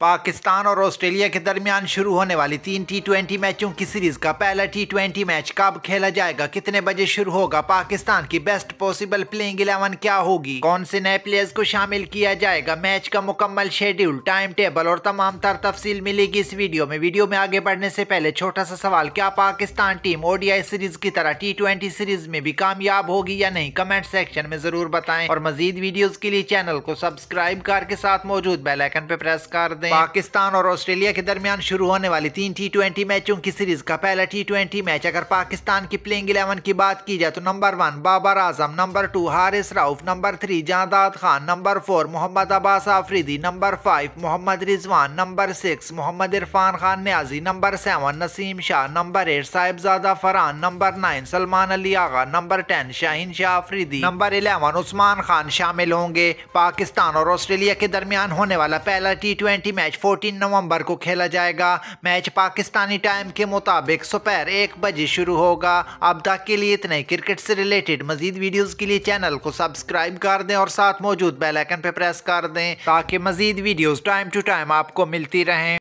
पाकिस्तान और ऑस्ट्रेलिया के दरमियान शुरू होने वाली तीन टी ट्वेंटी मैचों की सीरीज का पहला टी ट्वेंटी मैच कब खेला जाएगा कितने बजे शुरू होगा पाकिस्तान की बेस्ट पॉसिबल प्लेइंग इलेवन क्या होगी कौन से नए प्लेयर्स को शामिल किया जाएगा मैच का मुकम्मल शेड्यूल टाइम टेबल और तमाम तर तफसील मिलेगी इस वीडियो में वीडियो में आगे बढ़ने से पहले छोटा सा सवाल क्या पाकिस्तान टीम ओडीआई सीरीज की तरह टी ट्वेंटी सीरीज में भी कामयाब होगी या नहीं कमेंट सेक्शन में जरूर बताएं और मजीद वीडियोज के लिए चैनल को सब्सक्राइब करके साथ मौजूद बेलाइकन पे प्रेस कर दें में पाकिस्तान और ऑस्ट्रेलिया के दरमियान शुरू होने वाली तीन टी ट्वेंटी मैचों की सीरीज का पहला टी ट्वेंटी मैच अगर पाकिस्तान की प्लेइंग इलेवन की बात की जाए तो number one Babar Azam number two Haris Rauf number three Jahandad Khan number four Mohammad Abbas Afridi number five Mohammad Rizwan number six Mohammad Irfan Khan Niazi number seven Naseem Shah number eight Sahibzada Farhan number nine Salman Ali Agha number ten Shaheen Shah Afridi number eleven Usman Khan शामिल होंगे पाकिस्तान और ऑस्ट्रेलिया के दरमियान होने वाला पहला टी ट्वेंटी मैच 14 नवंबर को खेला जाएगा मैच पाकिस्तानी टाइम के मुताबिक सुपहर एक बजे शुरू होगा अब तक के लिए इतने क्रिकेट से रिलेटेड मजीद वीडियोज़ के लिए चैनल को सब्सक्राइब कर दें और साथ मौजूद बेलाइकन पर प्रेस कर दें ताकि मजीद वीडियोज़ टाइम टू टाइम आपको मिलती रहें